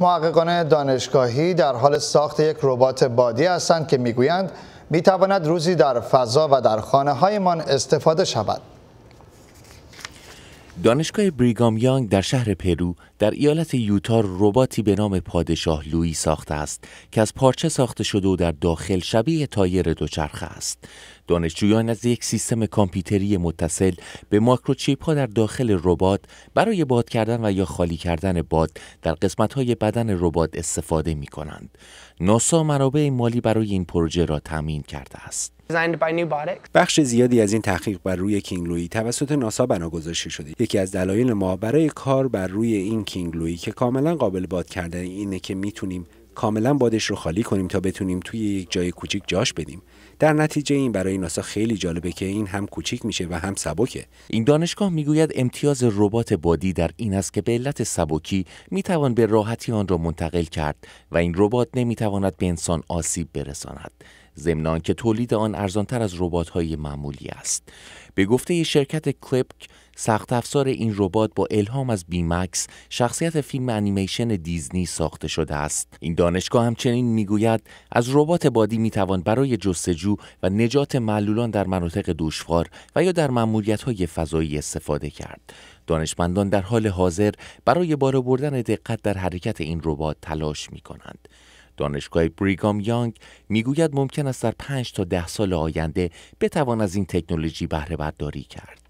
محققان دانشگاهی در حال ساخت یک ربات بادی هستند که میگویند میتواند روزی در فضا و در خانه هایمان استفاده شود. دانشگاه بریگام یانگ در شهر پرو در ایالت یوتا رباتی به نام پادشاه لویی ساخته است که از پارچه ساخته شده و در داخل شبیه تایر دوچرخه است. دانشجویان از یک سیستم کامپیوتری متصل به ماکروچیپ ها در داخل ربات برای باد کردن و یا خالی کردن باد در قسمت های بدن ربات استفاده می کنند. ناسا منابع مالی برای این پروژه را تامین کرده است. بخش زیادی از این تحقیق بر روی کینگلوی توسط ناسا بنا گذاشته شده یکی از دلایل ما برای کار بر روی این کینگلویی که کاملا قابل باد کردن اینه که میتونیم کاملا بادش رو خالی کنیم تا بتونیم توی یک جای کوچیک جاش بدیم در نتیجه این برای ناسا خیلی جالبه که این هم کوچیک میشه و هم سبکه این دانشگاه میگوید امتیاز ربات بادی در این است که به علت سبکی میتوان به راحتی آن را منتقل کرد و این ربات نمیتواند به انسان آسیب برساند ضمن که تولید آن ارزانتر از ربات‌های معمولی است به گفته شرکت کلیپک سخت افزار این ربات با الهام از بیمکس شخصیت فیلم انیمیشن دیزنی ساخته شده است این دانشگاه همچنین میگوید از ربات بادی میتوان برای جستجو و نجات معلولان در مناطق دشوار و یا در مأموریت‌های فضایی استفاده کرد دانشمندان در حال حاضر برای بالا بردن دقت در حرکت این ربات تلاش می دانشگاه بریگام یانگ میگوید ممکن است در 5 تا ده سال آینده بتوان از این تکنولوژی بهره برداری کرد.